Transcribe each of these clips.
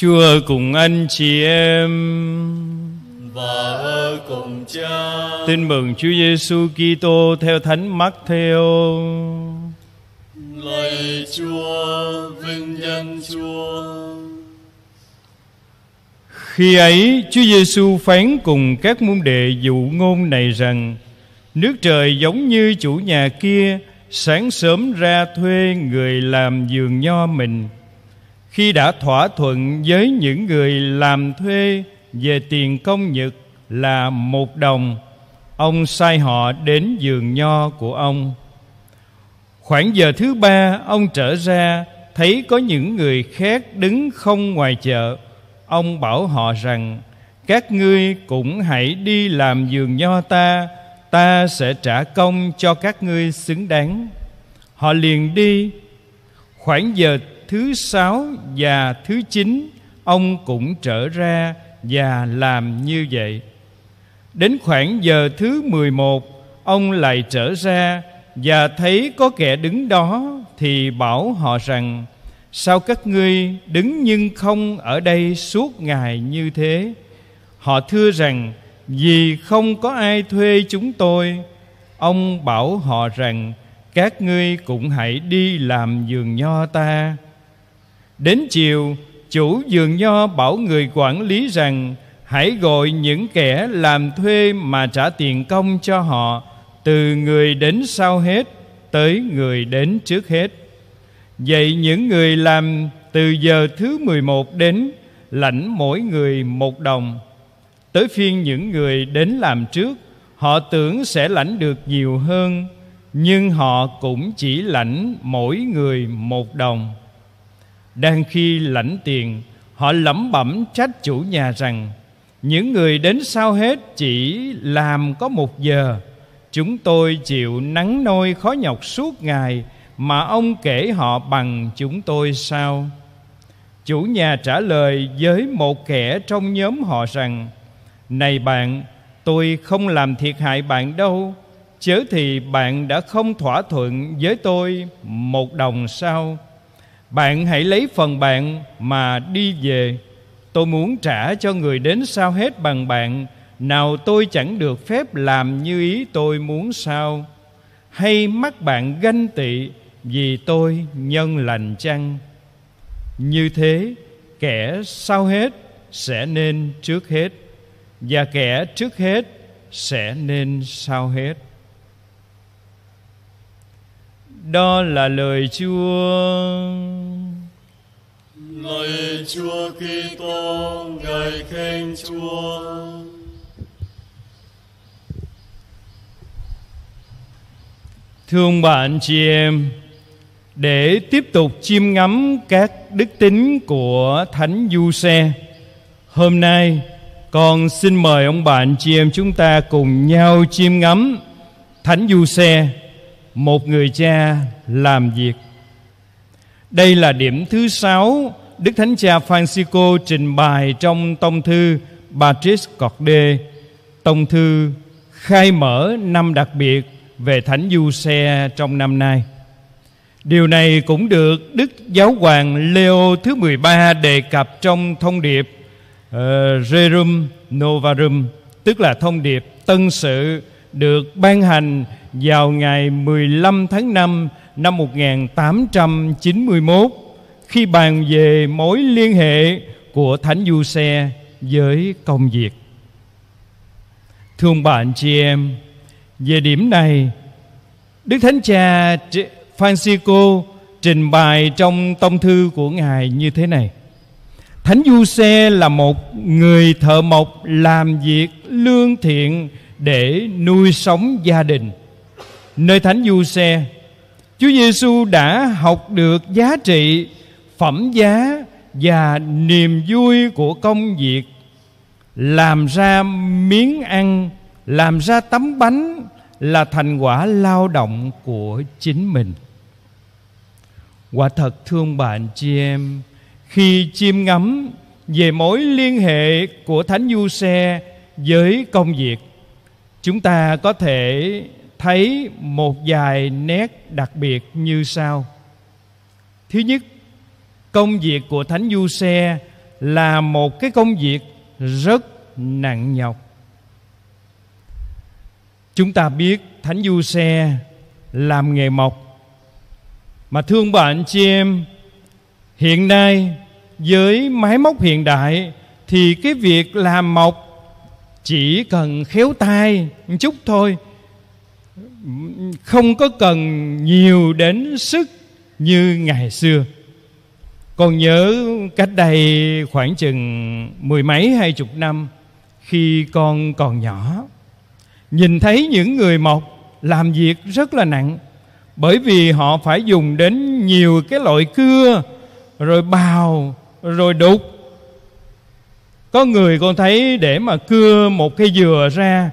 Chúa cùng anh chị em và ở cùng Cha. Tin mừng Chúa Giêsu Kitô theo Thánh Mắc Lạy Chúa, vinh danh Chúa. Khi ấy, Chúa Giêsu phán cùng các môn đệ dụ ngôn này rằng: Nước trời giống như chủ nhà kia sáng sớm ra thuê người làm vườn nho mình khi đã thỏa thuận với những người làm thuê về tiền công nhật là một đồng ông sai họ đến vườn nho của ông khoảng giờ thứ ba ông trở ra thấy có những người khác đứng không ngoài chợ ông bảo họ rằng các ngươi cũng hãy đi làm vườn nho ta ta sẽ trả công cho các ngươi xứng đáng họ liền đi khoảng giờ thứ sáu và thứ chín Ông cũng trở ra và làm như vậy Đến khoảng giờ thứ mười một Ông lại trở ra và thấy có kẻ đứng đó Thì bảo họ rằng Sao các ngươi đứng nhưng không ở đây suốt ngày như thế Họ thưa rằng Vì không có ai thuê chúng tôi Ông bảo họ rằng Các ngươi cũng hãy đi làm vườn nho ta Đến chiều Chủ vườn nho bảo người quản lý rằng Hãy gọi những kẻ làm thuê mà trả tiền công cho họ Từ người đến sau hết Tới người đến trước hết Vậy những người làm từ giờ thứ 11 đến Lãnh mỗi người một đồng Tới phiên những người đến làm trước Họ tưởng sẽ lãnh được nhiều hơn Nhưng họ cũng chỉ lãnh mỗi người một đồng đang khi lãnh tiền Họ lẩm bẩm trách chủ nhà rằng Những người đến sau hết chỉ làm có một giờ Chúng tôi chịu nắng nôi khó nhọc suốt ngày Mà ông kể họ bằng chúng tôi sao Chủ nhà trả lời với một kẻ trong nhóm họ rằng Này bạn, tôi không làm thiệt hại bạn đâu Chớ thì bạn đã không thỏa thuận với tôi một đồng sao bạn hãy lấy phần bạn mà đi về Tôi muốn trả cho người đến sau hết bằng bạn Nào tôi chẳng được phép làm như ý tôi muốn sao Hay mắt bạn ganh tị Vì tôi nhân lành chăng Như thế kẻ sau hết sẽ nên trước hết Và kẻ trước hết sẽ nên sau hết đó là lời Chúa. Lời Chúa Kitô, ngài khen Chúa. Thưa ông bạn chị em, để tiếp tục chiêm ngắm các đức tính của Thánh Du Xe, hôm nay con xin mời ông bạn chị em chúng ta cùng nhau chiêm ngắm Thánh Du Xe một người cha làm việc đây là điểm thứ sáu Đức Thánh Cha Francisco trình bày trong tông thư Patrice Cordé, tông thư khai mở năm đặc biệt về Thánh Du Xe trong năm nay. Điều này cũng được Đức Giáo hoàng Leo thứ 13 đề cập trong thông điệp uh, Rerum Novarum, tức là thông điệp tân sự được ban hành vào ngày 15 tháng 5 năm 1891 khi bàn về mối liên hệ của Thánh Du Xe với công việc. Thưa ông bà chị em, về điểm này, Đức Thánh Cha Francisco trình bày trong tông thư của Ngài như thế này. Thánh Du Xe là một người thợ mộc làm việc lương thiện để nuôi sống gia đình – nơi thánh du xe chúa giêsu đã học được giá trị phẩm giá và niềm vui của công việc làm ra miếng ăn làm ra tấm bánh là thành quả lao động của chính mình quả thật thương bạn chị em khi chiêm ngắm về mối liên hệ của thánh du xe với công việc chúng ta có thể thấy một vài nét đặc biệt như sau thứ nhất công việc của thánh du xe là một cái công việc rất nặng nhọc chúng ta biết thánh du xe làm nghề mộc mà thương bạn chị em hiện nay với máy móc hiện đại thì cái việc làm mộc chỉ cần khéo tay một chút thôi không có cần nhiều đến sức như ngày xưa còn nhớ cách đây khoảng chừng mười mấy hai chục năm khi con còn nhỏ nhìn thấy những người mộc làm việc rất là nặng bởi vì họ phải dùng đến nhiều cái loại cưa rồi bào rồi đục có người con thấy để mà cưa một cây dừa ra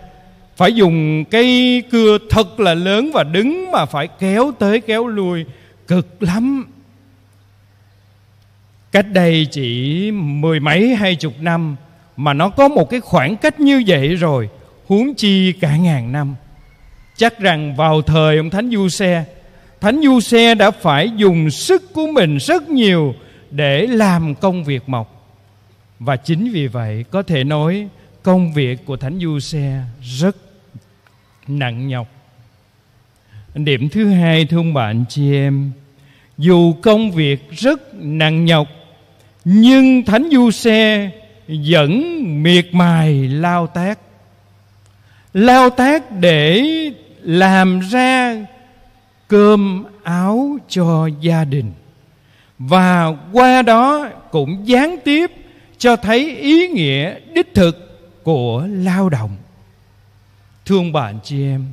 phải dùng cây cưa thật là lớn và đứng mà phải kéo tới kéo lui cực lắm cách đây chỉ mười mấy hai chục năm mà nó có một cái khoảng cách như vậy rồi huống chi cả ngàn năm chắc rằng vào thời ông thánh du xe thánh du xe đã phải dùng sức của mình rất nhiều để làm công việc mộc và chính vì vậy có thể nói công việc của thánh du xe rất nặng nhọc điểm thứ hai thưa ông bà chị em dù công việc rất nặng nhọc nhưng thánh du xe vẫn miệt mài lao tác lao tác để làm ra cơm áo cho gia đình và qua đó cũng gián tiếp cho thấy ý nghĩa đích thực của lao động thương bạn chị em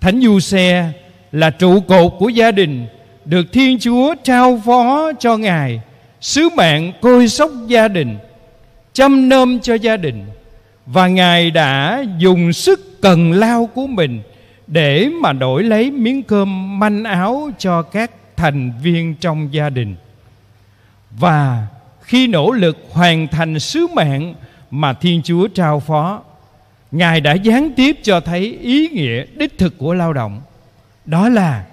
thánh du xe là trụ cột của gia đình được thiên chúa trao phó cho ngài sứ mạng coi sóc gia đình chăm nom cho gia đình và ngài đã dùng sức cần lao của mình để mà đổi lấy miếng cơm manh áo cho các thành viên trong gia đình và khi nỗ lực hoàn thành sứ mạng mà thiên chúa trao phó ngài đã gián tiếp cho thấy ý nghĩa đích thực của lao động đó là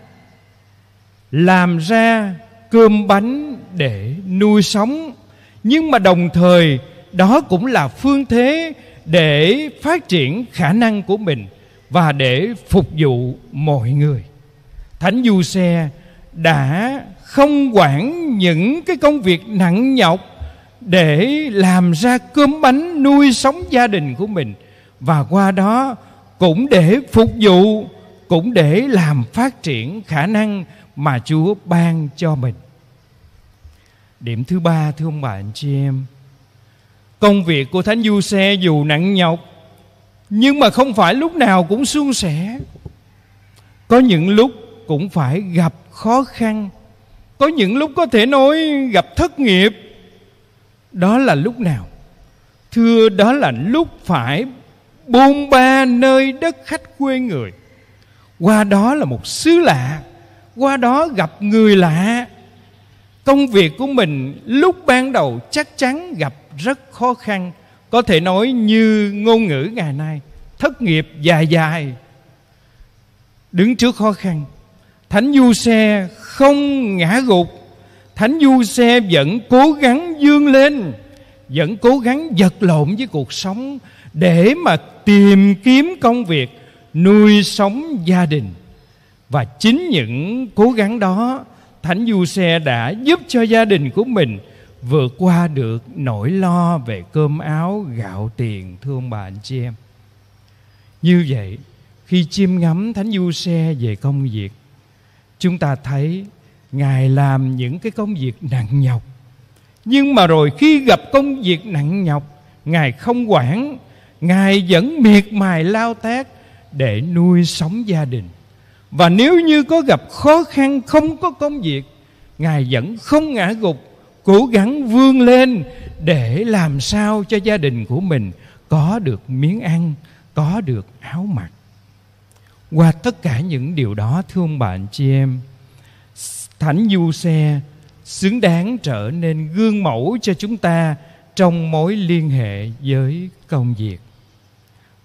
làm ra cơm bánh để nuôi sống nhưng mà đồng thời đó cũng là phương thế để phát triển khả năng của mình và để phục vụ mọi người thánh du xe đã không quản những cái công việc nặng nhọc để làm ra cơm bánh nuôi sống gia đình của mình và qua đó cũng để phục vụ cũng để làm phát triển khả năng mà Chúa ban cho mình. Điểm thứ ba thưa ông bà anh chị em, công việc của Thánh Du Xe dù nặng nhọc nhưng mà không phải lúc nào cũng suôn sẻ. Có những lúc cũng phải gặp khó khăn, có những lúc có thể nói gặp thất nghiệp. Đó là lúc nào? Thưa đó là lúc phải bôn ba nơi đất khách quê người qua đó là một xứ lạ qua đó gặp người lạ công việc của mình lúc ban đầu chắc chắn gặp rất khó khăn có thể nói như ngôn ngữ ngày nay thất nghiệp dài dài đứng trước khó khăn thánh du xe không ngã gục thánh du xe vẫn cố gắng dương lên vẫn cố gắng vật lộn với cuộc sống để mà tìm kiếm công việc nuôi sống gia đình và chính những cố gắng đó thánh du xe đã giúp cho gia đình của mình vượt qua được nỗi lo về cơm áo gạo tiền thưa ông bà anh chị em như vậy khi chiêm ngắm thánh du xe về công việc chúng ta thấy ngài làm những cái công việc nặng nhọc nhưng mà rồi khi gặp công việc nặng nhọc ngài không quản Ngài vẫn miệt mài lao tác để nuôi sống gia đình. Và nếu như có gặp khó khăn không có công việc, Ngài vẫn không ngã gục, cố gắng vươn lên để làm sao cho gia đình của mình có được miếng ăn, có được áo mặc. Qua tất cả những điều đó thưa ông bà chị em, Thánh Du Xe xứng đáng trở nên gương mẫu cho chúng ta trong mối liên hệ với công việc.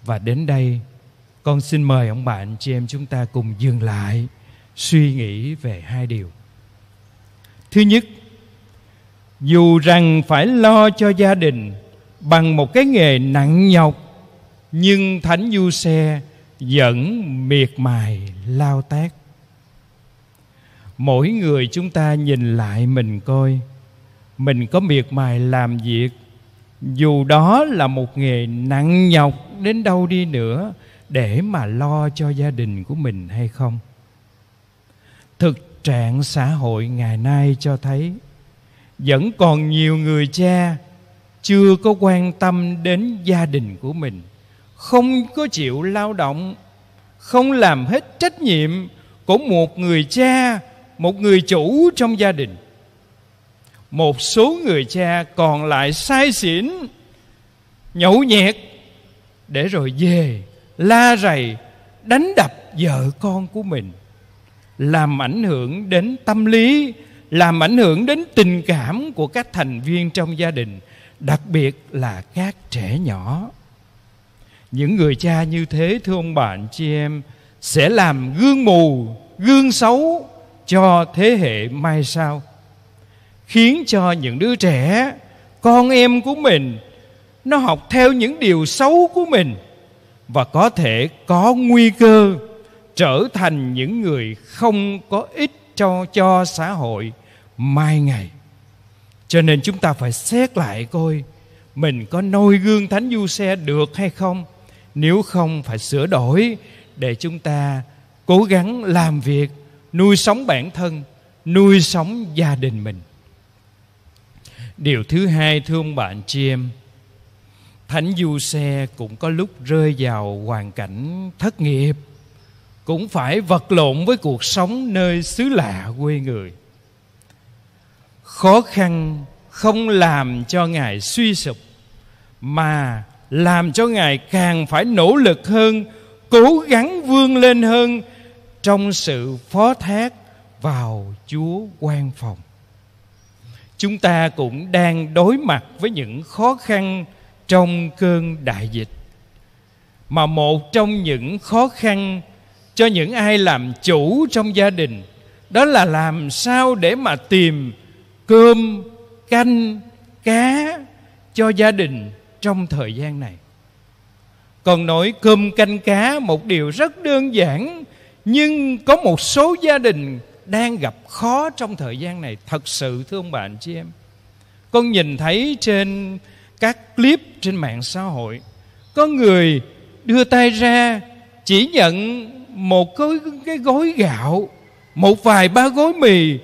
Và đến đây, con xin mời ông bạn chị em chúng ta cùng dừng lại suy nghĩ về hai điều. Thứ nhất, dù rằng phải lo cho gia đình bằng một cái nghề nặng nhọc nhưng thánh du xe vẫn miệt mài lao tác mỗi người chúng ta nhìn lại mình coi mình có miệt mài làm việc dù đó là một nghề nặng nhọc đến đâu đi nữa để mà lo cho gia đình của mình hay không thực trạng xã hội ngày nay cho thấy vẫn còn nhiều người cha chưa có quan tâm đến gia đình của mình không có chịu lao động không làm hết trách nhiệm của một người cha một người chủ trong gia đình một số người cha còn lại sai xỉn nhậu nhẹt để rồi về la rầy đánh đập vợ con của mình làm ảnh hưởng đến tâm lý làm ảnh hưởng đến tình cảm của các thành viên trong gia đình đặc biệt là các trẻ nhỏ những người cha như thế thưa ông bạn chị em sẽ làm gương mù gương xấu cho thế hệ mai sau khiến cho những đứa trẻ con em của mình nó học theo những điều xấu của mình và có thể có nguy cơ trở thành những người không có ích cho cho xã hội mai ngày cho nên chúng ta phải xét lại coi mình có noi gương thánh du xe được hay không nếu không phải sửa đổi để chúng ta cố gắng làm việc nuôi sống bản thân nuôi sống gia đình mình Điều thứ hai thưa ông bạn chị em Thánh Du Xe cũng có lúc rơi vào hoàn cảnh thất nghiệp Cũng phải vật lộn với cuộc sống nơi xứ lạ quê người Khó khăn không làm cho Ngài suy sụp Mà làm cho Ngài càng phải nỗ lực hơn Cố gắng vươn lên hơn Trong sự phó thác vào Chúa quan phòng chúng ta cũng đang đối mặt với những khó khăn trong cơn đại dịch mà một trong những khó khăn cho những ai làm chủ trong gia đình đó là làm sao để mà tìm cơm canh cá cho gia đình trong thời gian này còn nói cơm canh cá một điều rất đơn giản nhưng có một số gia đình đang gặp khó trong thời gian này thật sự thưa ông bà chị em con nhìn thấy trên các clip trên mạng xã hội có người đưa tay ra chỉ nhận một cái, cái gói gạo một vài ba gói mì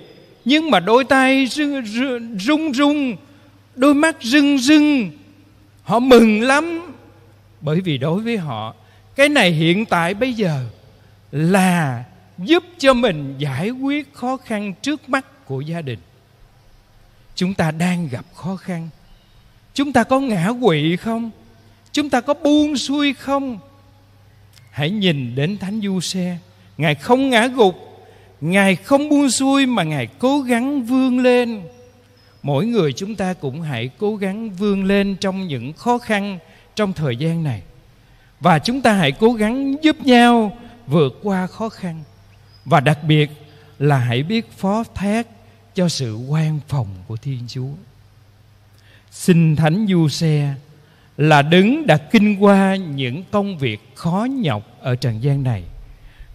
nhưng mà đôi tay rung rung đôi mắt rưng rưng họ mừng lắm bởi vì đối với họ cái này hiện tại bây giờ là giúp cho mình giải quyết khó khăn trước mắt của gia đình chúng ta đang gặp khó khăn chúng ta có ngã quỵ không chúng ta có buông xuôi không hãy nhìn đến thánh du xe ngài không ngã gục ngài không buông xuôi mà ngài cố gắng vươn lên mỗi người chúng ta cũng hãy cố gắng vươn lên trong những khó khăn trong thời gian này và chúng ta hãy cố gắng giúp nhau vượt qua khó khăn và đặc biệt là hãy biết phó thác cho sự quan phòng của Thiên Chúa. Xin Thánh Du Xe là đứng đã kinh qua những công việc khó nhọc ở trần gian này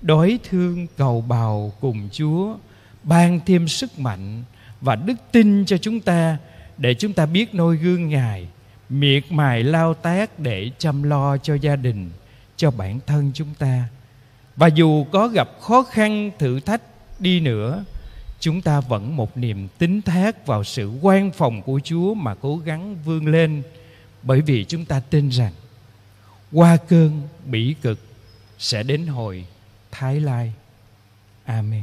đối thương cầu bào cùng Chúa ban thêm sức mạnh và đức tin cho chúng ta để chúng ta biết noi gương Ngài miệt mài lao tác để chăm lo cho gia đình cho bản thân chúng ta và dù có gặp khó khăn thử thách đi nữa chúng ta vẫn một niềm tín thác vào sự quan phòng của chúa mà cố gắng vươn lên bởi vì chúng ta tin rằng qua cơn bỉ cực sẽ đến hồi thái lai amen